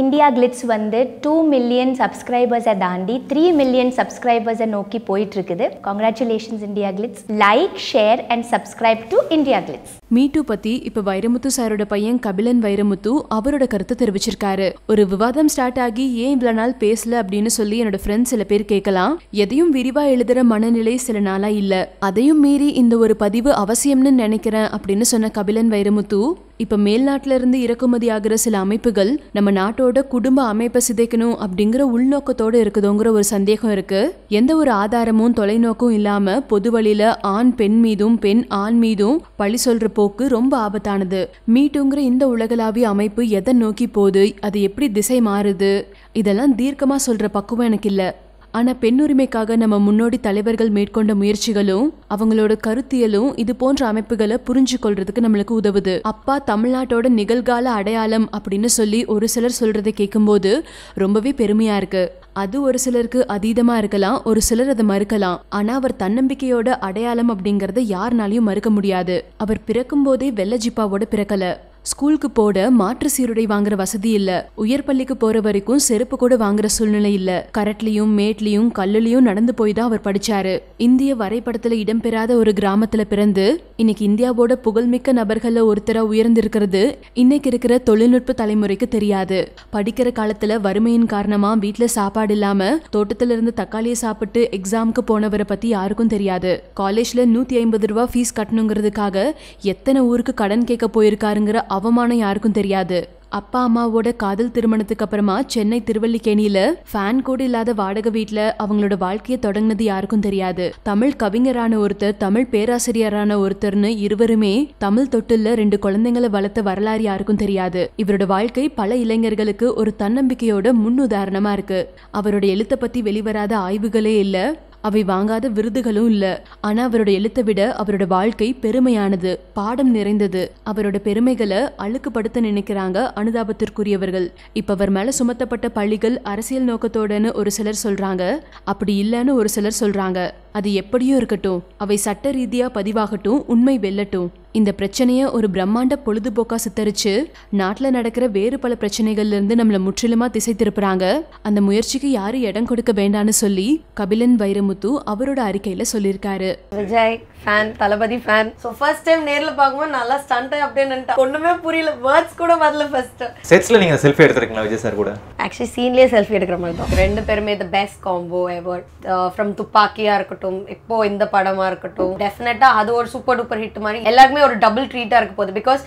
India Glitz வந்து two million சப்ஸ்கிரைபர்ஸை தாண்டி த்ரீ மில்லியன் சப்ஸ்கிரைபர்ஸை நோக்கி போயிட்டு இருக்குது congratulations India Glitz like share and subscribe to India Glitz meet பத்தி இப்ப வைரமுத்து சாரோட பையன் கபிலன் வைரமுத்து அவரோட கருத்தை தெரிவிச்சிருக்காரு ஒரு விவாதம் ஸ்டார்ட் ஆகி ஏன் இவ்வளவு நாள் பேசல அப்படின்னு சொல்லி என்னோட ஃப்ரெண்ட்ஸ் சில பேர் கேட்கலாம் எதையும் விரிவா எழுதுற மனநிலை சில நாளா இல்ல அதையும் மீறி இந்த ஒரு பதிவு அவசியம்னு நினைக்கிறேன் அப்படின்னு சொன்ன கபிலன் வைரமுத்து இப்ப மேல்நாட்டில இருந்து இறக்குமதி ஆகிற சில அமைப்புகள் நம்ம நாட்டோட குடும்ப அமைப்பை சிதைக்கணும் அப்படிங்கிற உள்நோக்கத்தோட இருக்குதுங்கிற ஒரு சந்தேகம் இருக்கு எந்த ஒரு ஆதாரமும் தொலைநோக்கும் இல்லாம பொது வழியில ஆண் பெண் மீதும் பெண் ஆண் மீதும் பழி சொல்ற போக்கு ரொம்ப ஆபத்தானது மீட்டுங்கிற இந்த உலகளாவிய அமைப்பு எதை நோக்கி போகுது அது எப்படி திசை மாறுது இதெல்லாம் தீர்க்கமாக சொல்கிற பக்குவம் எனக்கு இல்லை ஆனா பெண்ணுரிமைக்காக நம்ம முன்னோடி தலைவர்கள் மேற்கொண்ட முயற்சிகளும் அவங்களோட கருத்தியலும் இது போன்ற அமைப்புகளை புரிஞ்சு கொள்றதுக்கு நம்மளுக்கு உதவுது அப்பா தமிழ்நாட்டோட நிகழ்கால அடையாளம் அப்படின்னு சொல்லி ஒரு சிலர் சொல்றதை கேட்கும்போது ரொம்பவே பெருமையா இருக்கு அது ஒரு சிலருக்கு அதீதமா இருக்கலாம் ஒரு சிலர் அதை மறுக்கலாம் ஆனா அவர் தன்னம்பிக்கையோட அடையாளம் அப்படிங்கறத யாருனாலையும் மறுக்க முடியாது அவர் பிறக்கும் போதே வெள்ளஜிப்பாவோட பிறக்கல ஸ்கூலுக்கு போட மாற்று சீருடை வாங்குற வசதி இல்ல உயர் பள்ளிக்கு போற வரைக்கும் செருப்பு கூட வாங்குற சூழ்நிலை இல்ல கரட்லயும் மேட்லயும் கல்லுலயும் நடந்து போய் தான் அவர் படிச்சாரு இந்திய வரைபடத்துல இடம்பெறாத ஒரு கிராமத்துல பிறந்து இன்னைக்கு இந்தியாவோட புகழ்மிக்க நபர்கள்ல ஒருத்தரா உயர்ந்திருக்கிறது இன்னைக்கு இருக்கிற தொழில்நுட்ப தலைமுறைக்கு தெரியாது படிக்கிற காலத்துல வறுமையின் காரணமா வீட்டுல சாப்பாடு இல்லாம தோட்டத்துல இருந்து தக்காளியை சாப்பிட்டு எக்ஸாமுக்கு போனவரை பத்தி யாருக்கும் தெரியாது காலேஜ்ல நூத்தி ஐம்பது ரூபா ஃபீஸ் கட்டணுங்கிறதுக்காக எத்தனை ஊருக்கு கடன் கேட்க போயிருக்காருங்கிற அவமானம் யாருக்கும் தெரியாது அப்பா அம்மாவோட காதல் திருமணத்துக்கு அப்புறமா சென்னை திருவல்லிக்கேணியில ஃபேன் கூட இல்லாத வாடகை வீட்டுல அவங்களோட வாழ்க்கையை தொடங்கினது யாருக்கும் தெரியாது தமிழ் கவிஞரான ஒருத்தர் தமிழ் பேராசிரியரான ஒருத்தர்னு இருவருமே தமிழ் தொட்டில்ல ரெண்டு குழந்தைங்களை வளர்த்த வரலாறு யாருக்கும் தெரியாது இவரோட வாழ்க்கை பல இளைஞர்களுக்கு ஒரு தன்னம்பிக்கையோட முன்னுதாரணமா இருக்கு அவரோட எழுத்தை பத்தி வெளிவராத ஆய்வுகளே இல்ல அவை வாங்காத விருதுகளும் இல்ல ஆனா அவரோட எழுத்தை விட அவரோட வாழ்க்கை பெருமையானது பாடம் நிறைந்தது அவரோட பெருமைகளை அழுக்குப்படுத்த நினைக்கிறாங்க அனுதாபத்திற்குரியவர்கள் இப்ப அவர் மேல சுமத்தப்பட்ட பள்ளிகள் அரசியல் நோக்கத்தோடன்னு ஒரு சிலர் சொல்றாங்க அப்படி இல்லைன்னு ஒரு சிலர் சொல்றாங்க அது எப்படியோ இருக்கட்டும் அவை சட்ட ரீதியாக பதிவாகட்டும் உண்மை வெல்லட்டும் இந்த பிரச்சனையை ஒரு பிரம்மாண்ட பொழுதுபோக்கா சித்தரிச்சு நாட்டில் நடக்கிற வேறு பல பிரச்சனைகள்ல இருந்து நம்மளை முற்றிலுமா திசை திருப்புறாங்க அந்த முயற்சிக்கு யாரும் இடம் கொடுக்க வேண்டாம்னு சொல்லி கபிலன் வைரமுத்து அவரோட அறிக்கையில சொல்லியிருக்காரு fan Thalapathy fan so first time நேரில் பார்க்கும்போது நல்லா ஸ்டண்ட் அப்படியே நின்ட்டா ஒன்றுமே புரியல வேர்ட்ஸ் கூட வரல ஃபர்ஸ்ட் செட்ஸில் நீங்கள் செல்ஃபி எடுத்துருக்கீங்களா விஜய் சார் கூட ஆக்சுவலி சீன்லேயே செல்ஃபி எடுக்கிற மாதிரி தான் ரெண்டு பேருமே the best combo ever from துப்பாக்கியாக இருக்கட்டும் இப்போ இந்த படமாக இருக்கட்டும் டெஃபினட்டாக அது ஒரு சூப்பர் டூப்பர் ஹிட் மாதிரி எல்லாருக்குமே ஒரு டபுள் ட்ரீட்டாக இருக்க போகுது பிகாஸ்